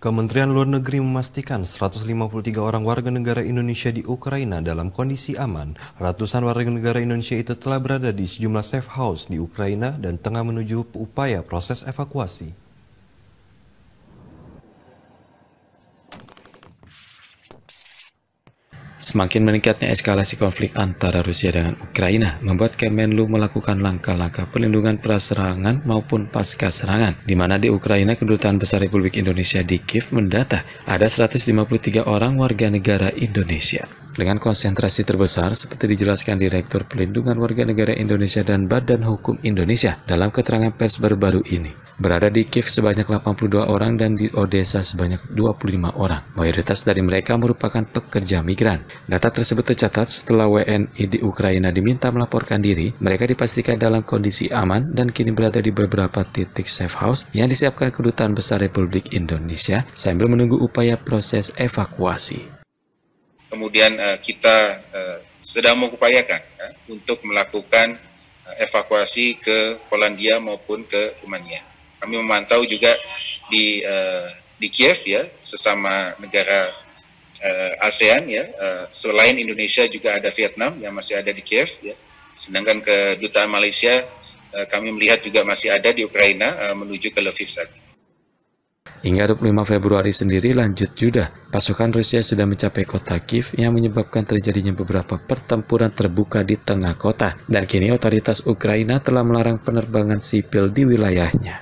Kementerian Luar Negeri memastikan 153 orang warga negara Indonesia di Ukraina dalam kondisi aman. Ratusan warga negara Indonesia itu telah berada di sejumlah safe house di Ukraina dan tengah menuju upaya proses evakuasi. Semakin meningkatnya eskalasi konflik antara Rusia dengan Ukraina membuat Kemenlu melakukan langkah-langkah perlindungan praserangan maupun pasca serangan, di mana di Ukraina Kedutaan Besar Republik Indonesia di Kiev mendata ada 153 orang warga negara Indonesia dengan konsentrasi terbesar seperti dijelaskan Direktur Pelindungan Warga Negara Indonesia dan Badan Hukum Indonesia dalam keterangan pers baru-baru ini. Berada di Kiev sebanyak 82 orang dan di Odessa sebanyak 25 orang. Mayoritas dari mereka merupakan pekerja migran. Data tersebut tercatat setelah WNI di Ukraina diminta melaporkan diri, mereka dipastikan dalam kondisi aman dan kini berada di beberapa titik safe house yang disiapkan Kedutaan Besar Republik Indonesia sambil menunggu upaya proses evakuasi kemudian uh, kita uh, sedang mengupayakan ya, untuk melakukan uh, evakuasi ke Polandia maupun ke Rumania. Kami memantau juga di uh, di Kiev ya sesama negara uh, ASEAN ya uh, selain Indonesia juga ada Vietnam yang masih ada di Kiev ya. Sedangkan kedutaan Malaysia uh, kami melihat juga masih ada di Ukraina uh, menuju ke Lviv saat ini. Hingga 25 Februari sendiri lanjut Judah, pasukan Rusia sudah mencapai kota Kiev yang menyebabkan terjadinya beberapa pertempuran terbuka di tengah kota. Dan kini otoritas Ukraina telah melarang penerbangan sipil di wilayahnya.